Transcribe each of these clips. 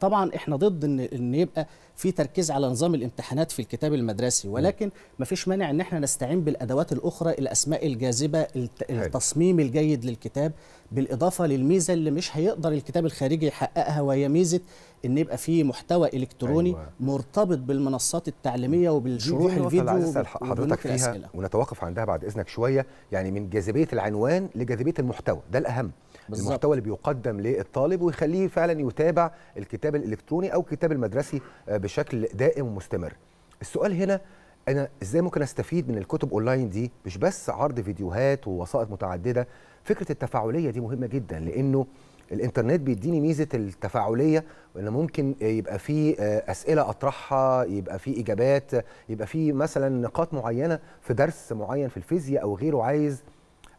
طبعا احنا ضد ان ان يبقى في تركيز على نظام الامتحانات في الكتاب المدرسي ولكن ما فيش مانع ان احنا نستعين بالادوات الاخرى الاسماء الجاذبه التصميم الجيد للكتاب بالاضافه للميزه اللي مش هيقدر الكتاب الخارجي يحققها وهي ميزه ان يبقى في محتوى الكتروني أيوة. مرتبط بالمنصات التعليميه وبالشروح الفيديو حضرتك فيها الأسئلة. ونتوقف عندها بعد اذنك شويه يعني من جاذبيه العنوان لجاذبيه المحتوى ده الاهم بالزبط. المحتوى اللي بيقدم للطالب ويخليه فعلا يتابع الكتاب الالكتروني او الكتاب المدرسي آه، بشكل دائم ومستمر السؤال هنا انا ازاي ممكن استفيد من الكتب اونلاين دي مش بس عرض فيديوهات ووسائط متعدده فكره التفاعليه دي مهمه جدا لانه الانترنت بيديني ميزه التفاعليه وان ممكن يبقى في آه، اسئله اطرحها يبقى في اجابات يبقى في مثلا نقاط معينه في درس معين في الفيزياء او غيره عايز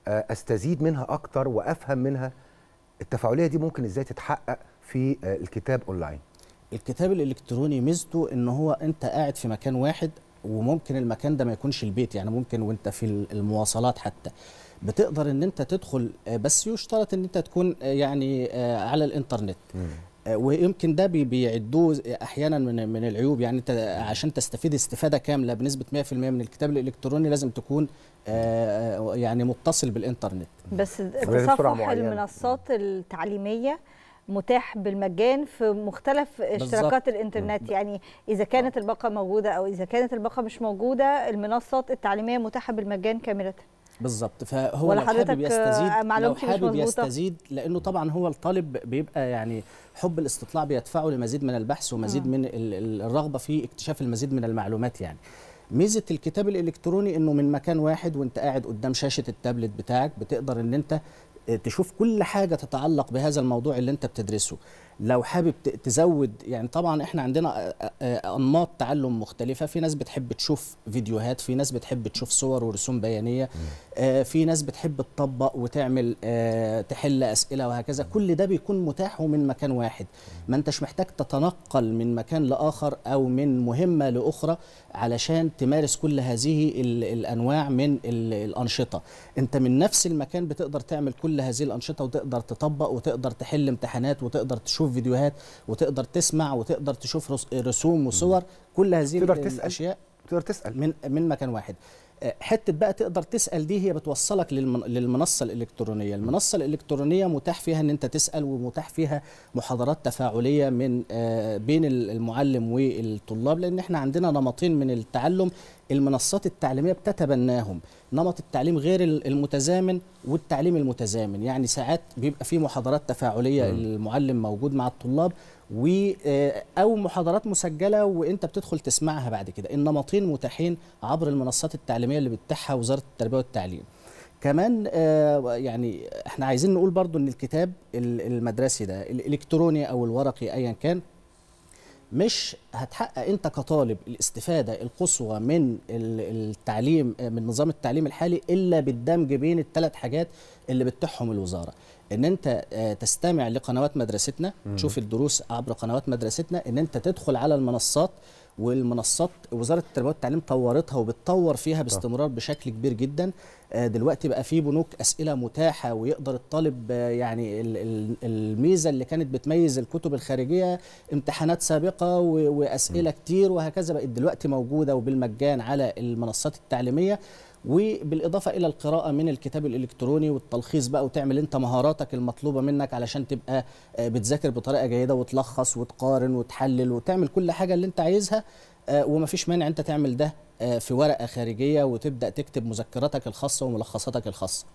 آه، استزيد منها اكتر وافهم منها التفاعليه دي ممكن ازاي تتحقق في آه، الكتاب اونلاين الكتاب الالكتروني ميزته ان هو انت قاعد في مكان واحد وممكن المكان ده ما يكونش البيت يعني ممكن وانت في المواصلات حتى بتقدر ان انت تدخل آه، بس يشترط ان انت تكون آه، يعني آه، على الانترنت ويمكن ده بيعدوه احيانا من من العيوب يعني انت عشان تستفيد استفاده كامله بنسبه 100% من الكتاب الالكتروني لازم تكون يعني متصل بالانترنت بس تصفح المنصات التعليميه متاح بالمجان في مختلف اشتراكات الانترنت يعني اذا كانت الباقه موجوده او اذا كانت الباقه مش موجوده المنصات التعليميه متاحه بالمجان كامله بالظبط فهو لو حابب يستزيد آه، لو حابب يستزيد لانه طبعا هو الطالب بيبقى يعني حب الاستطلاع بيدفعه لمزيد من البحث ومزيد من الرغبه في اكتشاف المزيد من المعلومات يعني ميزه الكتاب الالكتروني انه من مكان واحد وانت قاعد قدام شاشه التابلت بتاعك بتقدر ان انت تشوف كل حاجه تتعلق بهذا الموضوع اللي انت بتدرسه لو حابب تزود يعني طبعا احنا عندنا آه، آه، آه، انماط تعلم مختلفه في ناس بتحب تشوف فيديوهات في ناس بتحب تشوف صور ورسوم بيانيه في ناس بتحب تطبق وتعمل تحل اسئله وهكذا كل ده بيكون متاح ومن مكان واحد ما انتش محتاج تتنقل من مكان لاخر او من مهمه لاخرى علشان تمارس كل هذه الانواع من الانشطه انت من نفس المكان بتقدر تعمل كل كل هذه الانشطه وتقدر تطبق وتقدر تحل امتحانات وتقدر تشوف فيديوهات وتقدر تسمع وتقدر تشوف رسوم وصور كل هذه الاشياء تقدر تسال من من مكان واحد حته بقى تقدر تسال دي هي بتوصلك للمنصه الالكترونيه المنصه الالكترونيه متاح فيها ان انت تسال ومتاح فيها محاضرات تفاعليه من آه، بين المعلم والطلاب لان احنا عندنا نمطين من التعلم المنصات التعليميه بتتبناهم نمط التعليم غير المتزامن والتعليم المتزامن يعني ساعات بيبقى في محاضرات تفاعليه المعلم موجود مع الطلاب و آه، او محاضرات مسجله وانت بتدخل تسمعها بعد كده النمطين متاحين عبر المنصات التعليميه الاكاديميه اللي بتتاحها وزاره التربيه والتعليم كمان آه، يعني احنا عايزين نقول برضو ان الكتاب المدرسي ده الالكتروني او الورقي ايا كان مش هتحقق انت كطالب الاستفاده القصوى من التعليم آه، من نظام التعليم الحالي الا بالدمج بين الثلاث حاجات اللي بتتحهم الوزاره ان انت آه، تستمع لقنوات مدرستنا تشوف الدروس عبر قنوات مدرستنا ان انت تدخل على المنصات والمنصات وزاره التربيه والتعليم طورتها وبتطور فيها باستمرار بشكل كبير جدا آه، دلوقتي بقى في بنوك اسئله متاحه ويقدر الطالب آه، يعني الميزه اللي كانت بتميز الكتب الخارجيه امتحانات سابقه واسئله كتير وهكذا بقت دلوقتي موجوده وبالمجان على المنصات التعليميه وبالاضافه الى القراءه من الكتاب الالكتروني والتلخيص بقى وتعمل انت مهاراتك المطلوبه منك علشان تبقى آه، بتذاكر بطريقه جيده وتلخص وتقارن وتحلل وتعمل كل حاجه اللي انت عايزها آه، فيش مانع انت تعمل ده آه، في ورقه خارجيه وتبدا تكتب مذكراتك الخاصه وملخصاتك الخاصه